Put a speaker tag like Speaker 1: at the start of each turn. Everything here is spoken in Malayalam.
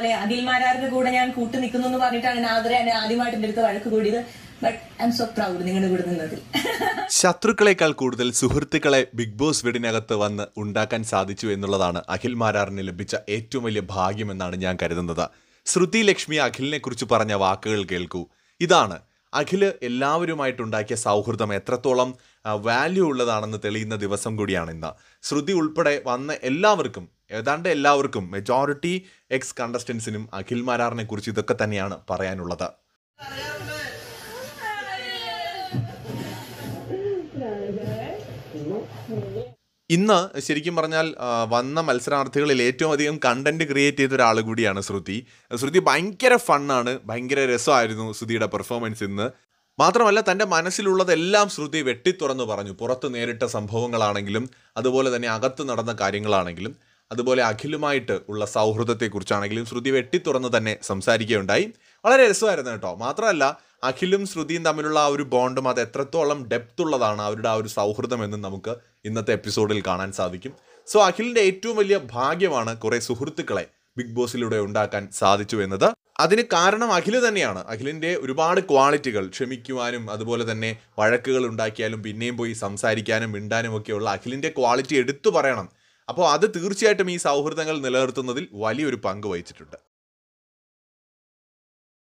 Speaker 1: പോലെ അഖിൽ കൂടെ ഞാൻ കൂട്ടു നിൽക്കുന്നു എന്ന് പറഞ്ഞിട്ടാണ് നാദര എന്നെ ആദ്യമായിട്ട് എന്റെ അടുത്ത് വഴക്ക് കൂടിയത് ബട്ട് ഐ സോ പ്രൗഡ് കൂടെ നിന്നതിൽ ശത്രുക്കളെക്കാൾ കൂടുതൽ സുഹൃത്തുക്കളെ ബിഗ് ബോസ് വീടിനകത്ത് വന്ന് ഉണ്ടാക്കാൻ സാധിച്ചു എന്നുള്ളതാണ് അഖിൽ മാരാറിന് ലഭിച്ച ഏറ്റവും വലിയ ഭാഗ്യമെന്നാണ് ഞാൻ കരുതുന്നത് ശ്രുതി ലക്ഷ്മി അഖിലിനെ കുറിച്ച് പറഞ്ഞ വാക്കുകൾ കേൾക്കൂ ഇതാണ് അഖിൽ എല്ലാവരുമായിട്ടുണ്ടാക്കിയ സൗഹൃദം എത്രത്തോളം വാല്യൂ ഉള്ളതാണെന്ന് തെളിയുന്ന ദിവസം കൂടിയാണ് ഇന്ന് ശ്രുതി ഉൾപ്പെടെ വന്ന എല്ലാവർക്കും ഏതാണ്ട് എല്ലാവർക്കും മെജോറിറ്റി എക്സ് കണ്ടസ്റ്റൻസിനും അഖിൽ മരാറിനെ കുറിച്ച് ഇതൊക്കെ തന്നെയാണ് പറയാനുള്ളത് ഇന്ന് ശരിക്കും പറഞ്ഞാൽ വന്ന മത്സരാർത്ഥികളിൽ ഏറ്റവും അധികം കണ്ടന്റ് ക്രിയേറ്റ് ചെയ്ത ഒരാൾ കൂടിയാണ് ശ്രുതി ശ്രുതി ഭയങ്കര ഫണ്ണാണ് ഭയങ്കര രസമായിരുന്നു ശ്രുതിയുടെ പെർഫോമൻസ് ഇന്ന് മാത്രമല്ല തൻ്റെ മനസ്സിലുള്ളതെല്ലാം ശ്രുതി വെട്ടിത്തുറന്ന് പറഞ്ഞു പുറത്ത് നേരിട്ട സംഭവങ്ങളാണെങ്കിലും അതുപോലെ തന്നെ അകത്ത് നടന്ന കാര്യങ്ങളാണെങ്കിലും അതുപോലെ അഖിലുമായിട്ട് ഉള്ള സൗഹൃദത്തെക്കുറിച്ചാണെങ്കിലും ശ്രുതി വെട്ടിത്തുറന്ന് തന്നെ സംസാരിക്കുകയുണ്ടായി വളരെ രസമായിരുന്നു കേട്ടോ മാത്രമല്ല അഖിലും ശ്രുതിയും തമ്മിലുള്ള ആ ഒരു ബോണ്ടും അത് എത്രത്തോളം ഡെപ്ത് ഉള്ളതാണ് അവരുടെ ആ ഒരു സൗഹൃദം എന്നും നമുക്ക് ഇന്നത്തെ എപ്പിസോഡിൽ കാണാൻ സാധിക്കും സോ അഖിലിൻ്റെ ഏറ്റവും വലിയ ഭാഗ്യമാണ് കുറേ സുഹൃത്തുക്കളെ ബിഗ് ബോസിലൂടെ ഉണ്ടാക്കാൻ സാധിച്ചു എന്നത് അതിന് കാരണം അഖില് തന്നെയാണ് അഖിലിൻ്റെ ഒരുപാട് ക്വാളിറ്റികൾ ക്ഷമിക്കുവാനും അതുപോലെ തന്നെ വഴക്കുകൾ ഉണ്ടാക്കിയാലും പിന്നെയും പോയി സംസാരിക്കാനും മിണ്ടാനും ഒക്കെയുള്ള അഖിലിൻ്റെ ക്വാളിറ്റി എടുത്തു പറയണം അപ്പോൾ അത് തീർച്ചയായിട്ടും ഈ സൗഹൃദങ്ങൾ നിലനിർത്തുന്നതിൽ വലിയൊരു പങ്ക് വഹിച്ചിട്ടുണ്ട്